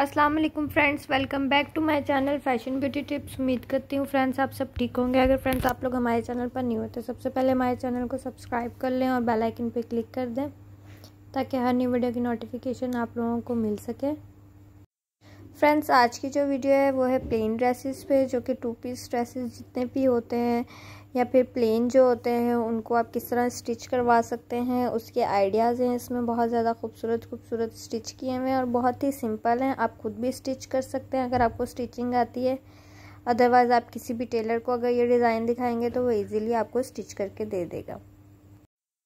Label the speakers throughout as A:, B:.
A: अस्सलाम वालेकुम friends welcome back to my channel fashion beauty tips उम्मीद करती हूँ फ्रेंड्स आप सब ठीक होंगे अगर फ्रेंड्स आप लोग हमारे चैनल पर नहीं होते तो सबसे पहले हमारे चैनल को सब्सक्राइब कर लें और बेल आइकन पर क्लिक कर दें ताकि हर न्यू वीडियो की नोटिफिकेशन आप लोगों को मिल सके फ्रेंड्स आज की जो वीडियो है वो है प्लेन ड्रेसेस पे जो कि टू पीस ड्रेसेस जितने भी होते हैं या फिर प्लेन जो होते हैं उनको आप किस तरह स्टिच करवा सकते हैं उसके आइडियाज़ हैं इसमें बहुत ज़्यादा खूबसूरत खूबसूरत स्टिच किए हुए हैं और बहुत ही सिंपल हैं आप खुद भी स्टिच कर सकते हैं अगर आपको स्टिचिंग आती है अदरवाइज़ आप किसी भी टेलर को अगर ये डिज़ाइन दिखाएंगे तो वो ईज़िली आपको स्टिच करके दे देगा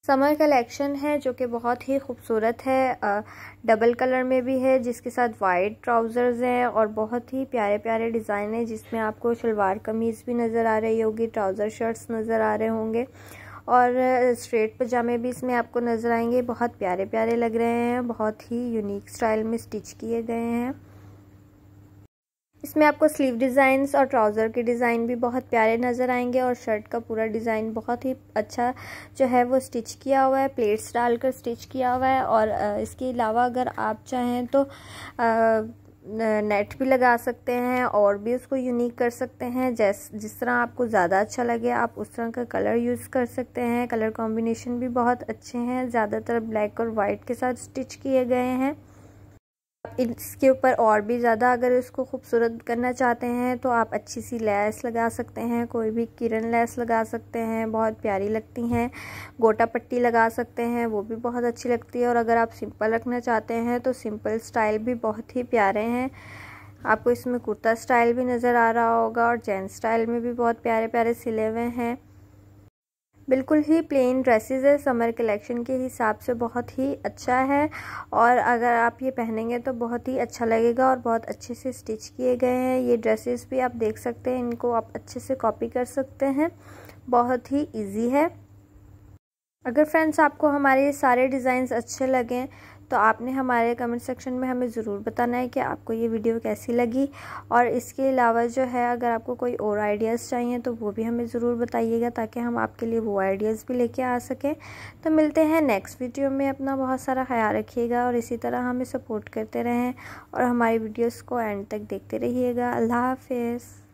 A: समर कलेक्शन है जो कि बहुत ही खूबसूरत है डबल कलर में भी है जिसके साथ वाइट ट्राउज़र्स हैं और बहुत ही प्यारे प्यारे डिज़ाइन हैं जिसमें आपको शलवार कमीज़ भी नज़र आ रही होगी ट्राउज़र शर्ट्स नज़र आ रहे होंगे और स्ट्रेट पजामे भी इसमें आपको नज़र आएंगे बहुत प्यारे प्यारे लग रहे हैं बहुत ही यूनिक स्टाइल में स्टिच किए गए हैं इसमें आपको स्लीव डिज़ाइंस और ट्राउज़र के डिज़ाइन भी बहुत प्यारे नज़र आएंगे और शर्ट का पूरा डिज़ाइन बहुत ही अच्छा जो है वो स्टिच किया हुआ है प्लेट्स डालकर स्टिच किया हुआ है और इसके अलावा अगर आप चाहें तो नेट भी लगा सकते हैं और भी उसको यूनिक कर सकते हैं जैस जिस तरह आपको ज़्यादा अच्छा लगे आप उस तरह का कलर यूज़ कर सकते हैं कलर कॉम्बिनेशन भी बहुत अच्छे हैं ज़्यादातर ब्लैक और वाइट के साथ स्टिच किए गए हैं इसके ऊपर और भी ज़्यादा अगर इसको खूबसूरत करना चाहते हैं तो आप अच्छी सी लैस लगा सकते हैं कोई भी किरण लैस लगा सकते हैं बहुत प्यारी लगती हैं गोटा पट्टी लगा सकते हैं वो भी बहुत अच्छी लगती है और अगर आप सिंपल रखना चाहते हैं तो सिंपल स्टाइल भी बहुत ही प्यारे हैं आपको इसमें कुर्ता स्टाइल भी नज़र आ रहा होगा और जेंट्स स्टाइल में भी बहुत प्यारे प्यारे सिले हुए हैं बिल्कुल ही प्लेन ड्रेसेस है समर कलेक्शन के हिसाब से बहुत ही अच्छा है और अगर आप ये पहनेंगे तो बहुत ही अच्छा लगेगा और बहुत अच्छे से स्टिच किए गए हैं ये ड्रेसेस भी आप देख सकते हैं इनको आप अच्छे से कॉपी कर सकते हैं बहुत ही ईजी है अगर फ्रेंड्स आपको हमारे ये सारे डिज़ाइंस अच्छे लगें तो आपने हमारे कमेंट सेक्शन में हमें ज़रूर बताना है कि आपको ये वीडियो कैसी लगी और इसके अलावा जो है अगर आपको कोई और आइडियाज़ चाहिए तो वो भी हमें ज़रूर बताइएगा ताकि हम आपके लिए वो आइडियाज़ भी लेके आ सकें तो मिलते हैं नेक्स्ट वीडियो में अपना बहुत सारा ख्याल रखिएगा और इसी तरह हमें सपोर्ट करते रहें और हमारी वीडियोज़ को एंड तक देखते रहिएगा अल्लाह हाफिज़